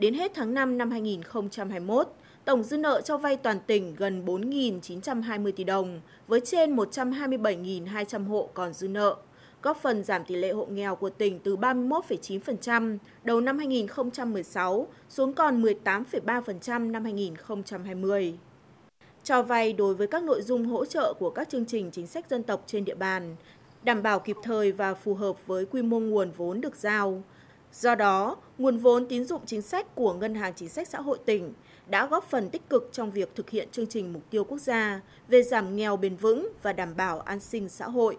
Đến hết tháng 5 năm 2021, tổng dư nợ cho vay toàn tỉnh gần 4.920 tỷ đồng, với trên 127.200 hộ còn dư nợ, góp phần giảm tỷ lệ hộ nghèo của tỉnh từ 31,9% đầu năm 2016 xuống còn 18,3% năm 2020. Cho vay đối với các nội dung hỗ trợ của các chương trình chính sách dân tộc trên địa bàn, đảm bảo kịp thời và phù hợp với quy mô nguồn vốn được giao, Do đó, nguồn vốn tín dụng chính sách của Ngân hàng Chính sách Xã hội tỉnh đã góp phần tích cực trong việc thực hiện chương trình mục tiêu quốc gia về giảm nghèo bền vững và đảm bảo an sinh xã hội.